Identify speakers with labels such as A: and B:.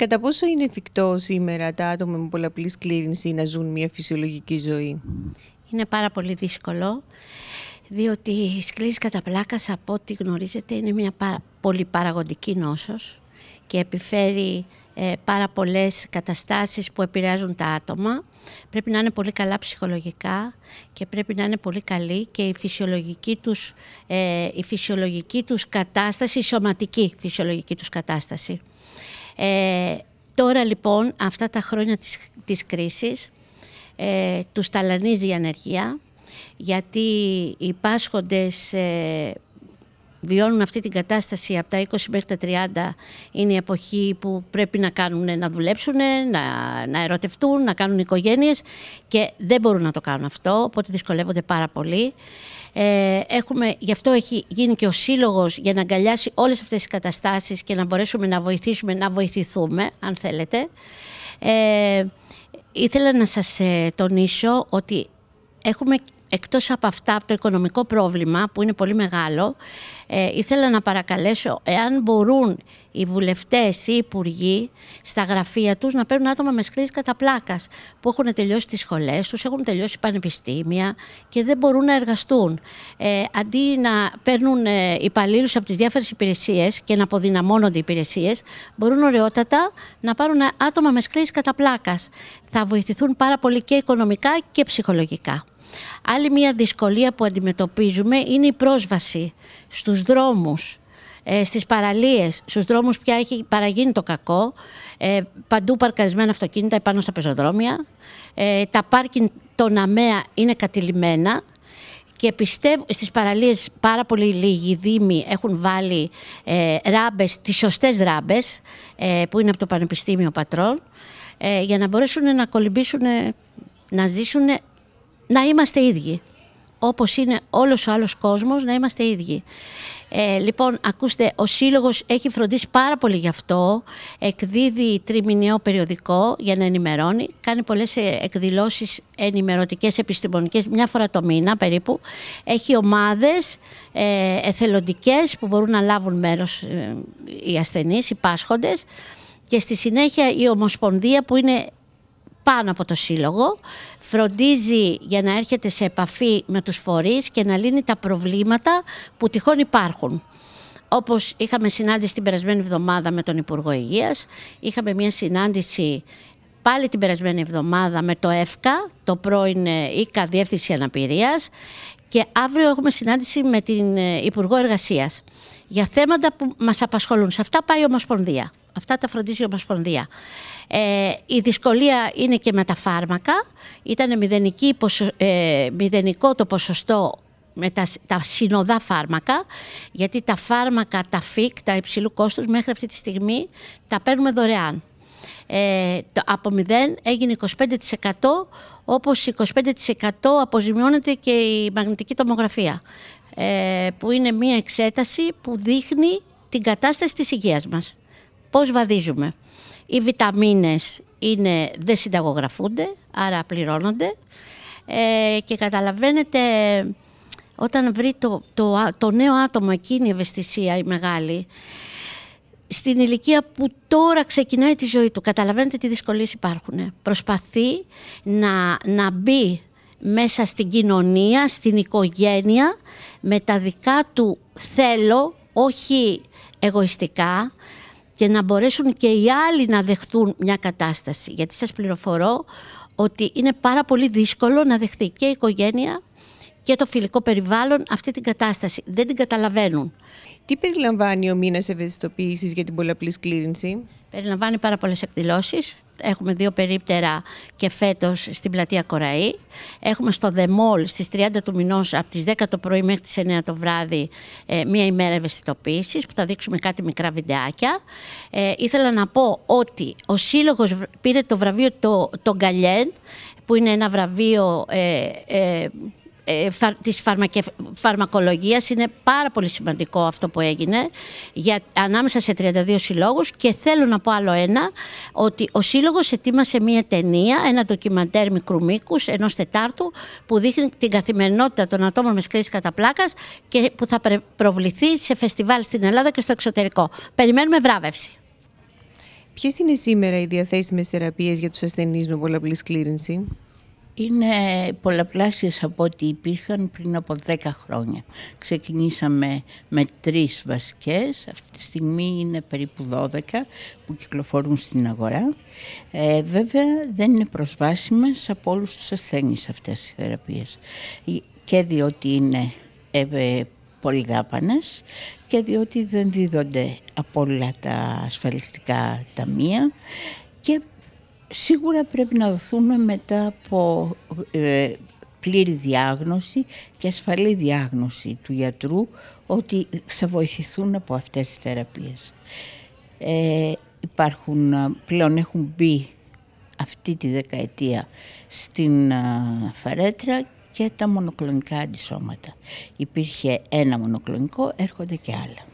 A: Κατά πόσο είναι εφικτό σήμερα τα άτομα με πολλαπλής σκλήρινση να ζουν μια φυσιολογική ζωή. Είναι πάρα πολύ δύσκολο, διότι η σκλήρινση κατά πλάκας, από ό,τι γνωρίζετε, είναι μια πολυπαραγοντική νόσος και επιφέρει ε, πάρα πολλές καταστάσεις που επηρεάζουν τα άτομα. Πρέπει να είναι πολύ καλά ψυχολογικά και πρέπει να είναι πολύ καλή και η φυσιολογική τους, ε, η φυσιολογική τους κατάσταση, η σωματική φυσιολογική τους κατάσταση. Ε, τώρα λοιπόν αυτά τα χρόνια της, της κρίσης ε, τους ταλανίζει η ανεργία γιατί οι πάσχοντες ε, βιώνουν αυτή την κατάσταση από τα 20 μέχρι τα 30 είναι η εποχή που πρέπει να κάνουν να δουλέψουν, να, να ερωτευτούν, να κάνουν οικογένειες και δεν μπορούν να το κάνουν αυτό, οπότε δυσκολεύονται πάρα πολύ. Ε, έχουμε, γι' αυτό έχει γίνει και ο σύλλογος για να αγκαλιάσει όλες αυτές τις καταστάσεις και να μπορέσουμε να βοηθήσουμε, να βοηθηθούμε, αν θέλετε. Ε, ήθελα να σας ε, τονίσω ότι έχουμε εκτός από αυτά, από το οικονομικό πρόβλημα που είναι πολύ μεγάλο, ε, ήθελα να παρακαλέσω εάν μπορούν οι βουλευτές ή οι υπουργοί στα γραφεία τους να παίρνουν άτομα με κατά πλάκας, που έχουν τελειώσει τις σχολές τους, έχουν τελειώσει πανεπιστήμια και δεν μπορούν να εργαστούν. Ε, αντί να παίρνουν ε, υπαλλήλους από τις διάφορες υπηρεσίες και να αποδυναμώνονται οι υπηρεσίες, μπορούν ωραιότατα να πάρουν άτομα με κατά πλάκας. Θα βοηθηθούν πάρα πολύ και οικονομικά και ψυχολογικά. Άλλη μια δυσκολία που αντιμετωπίζουμε είναι η πρόσβαση στους δρόμους, ε, στις παραλίες, στους δρόμους πια έχει παραγίνει το κακό, ε, παντού παρκαρισμένα αυτοκίνητα επάνω στα πεζοδρόμια, ε, τα πάρκινγκ των ΑΜΕΑ είναι κατηλημένα, και πιστεύω στις παραλίες πάρα πολύ λίγοι δήμοι έχουν βάλει ε, ράμπες, τις σωστές ράμπες που είναι από το Πανεπιστήμιο Πατρών για να μπορέσουν να κολυμπήσουν, να ζήσουν να είμαστε ίδιοι. Όπως είναι όλος ο άλλος κόσμος, να είμαστε ίδιοι. Ε, λοιπόν, ακούστε, ο Σύλλογος έχει φροντίσει πάρα πολύ γι' αυτό. Εκδίδει τριμηνιαίο περιοδικό για να ενημερώνει. Κάνει πολλές ε, εκδηλώσεις ενημερωτικές, επιστημονικές, μια φορά το μήνα περίπου. Έχει ομάδες ε, εθελοντικές που μπορούν να λάβουν μέρος ε, οι ασθενείς, οι πάσχοντες. Και στη συνέχεια η Ομοσπονδία που είναι πάνω από το σύλλογο, φροντίζει για να έρχεται σε επαφή με τους φορείς και να λύνει τα προβλήματα που τυχόν υπάρχουν. Όπως είχαμε συνάντηση την περασμένη εβδομάδα με τον Υπουργό Υγείας, είχαμε μια συνάντηση πάλι την περασμένη εβδομάδα με το ΕΦΚΑ, το πρώην ε, ΙΚΑ Διεύθυνσης Αναπηρίας και αύριο έχουμε συνάντηση με την ε, Υπουργό Εργασίας για θέματα που μας απασχολούν. Σε αυτά πάει η Ομοσπονδία. Αυτά τα φροντίζει η Ομοσπονδία. Ε, η δυσκολία είναι και με τα φάρμακα. Ήταν μηδενική, μηδενικό το ποσοστό με τα, τα συνοδά φάρμακα, γιατί τα φάρμακα, τα ΦΙΚ, τα υψηλού κόστους, μέχρι αυτή τη στιγμή τα παίρνουμε δωρεάν. Ε, από 0 έγινε 25% όπως 25% αποζημιώνεται και η μαγνητική τομογραφία ε, που είναι μια εξέταση που δείχνει την κατάσταση της υγείας μας. Πώς βαδίζουμε. Οι βιταμίνες είναι, δεν συνταγογραφούνται, άρα πληρώνονται ε, και καταλαβαίνετε όταν βρει το, το, το νέο άτομο εκείνη η ευαισθησία η μεγάλη στην ηλικία που τώρα ξεκινάει τη ζωή του. Καταλαβαίνετε τι δυσκολίες υπάρχουν. Ε. Προσπαθεί να, να μπει μέσα στην κοινωνία, στην οικογένεια, με τα δικά του θέλω, όχι εγωιστικά, και να μπορέσουν και οι άλλοι να δεχτούν μια κατάσταση. Γιατί σας πληροφορώ ότι είναι πάρα πολύ δύσκολο να δεχθεί και η οικογένεια και το φιλικό περιβάλλον αυτή την κατάσταση. Δεν την καταλαβαίνουν. Τι περιλαμβάνει ο μήνας ευαισθητοποίησης για την πολλαπλής σκλήρινση, Περιλαμβάνει πάρα πολλές εκδηλώσεις. Έχουμε δύο περίπτερα και φέτος στην πλατεία Κοραή. Έχουμε στο The Mall στις 30 του μηνός από τις 10 το πρωί μέχρι τις 9 το βράδυ ε, μία ημέρα ευαισθητοποίησης που θα δείξουμε κάτι μικρά βιντεάκια. Ε, ήθελα να πω ότι ο Σύλλογος πήρε το βραβείο το, το Γκαλιέν, που είναι ένα βραβείο. Ε, ε, ε, της φαρμακε, φαρμακολογίας είναι πάρα πολύ σημαντικό αυτό που έγινε για, ανάμεσα σε 32 συλλόγους και θέλω να πω άλλο ένα ότι ο σύλλογος ετοίμασε μια ταινία, ένα ντοκιμαντέρ μικρού μήκους ενός τετάρτου που δείχνει την καθημερινότητα των ατόμων με σκρίση κατά πλάκας και που θα προβληθεί σε φεστιβάλ στην Ελλάδα και στο εξωτερικό. Περιμένουμε βράβευση.
B: Ποιες είναι σήμερα οι διαθέσιμες θεραπείες για τους ασθενείς με πολλαπλή σκλήρινση? Είναι πολλαπλάσιες από ό,τι υπήρχαν πριν από 10 χρόνια. Ξεκινήσαμε με τρεις βασικές, αυτή τη στιγμή είναι περίπου 12 που κυκλοφορούν στην αγορά. Ε, βέβαια δεν είναι προσβάσιμες από όλους τους ασθενείς αυτές οι θεραπείες. Ε, και διότι είναι ε, ε, πολυδάπανες και διότι δεν δίδονται από όλα τα ασφαλιστικά ταμεία και Σίγουρα πρέπει να δοθούν μετά από ε, πλήρη διάγνωση και ασφαλή διάγνωση του γιατρού ότι θα βοηθηθούν από αυτές τις θεραπείες. Ε, υπάρχουν, ε, πλέον έχουν μπει αυτή τη δεκαετία στην ε, φαρέτρα και τα μονοκλονικά αντισώματα. Υπήρχε ένα μονοκλονικό, έρχονται και άλλα.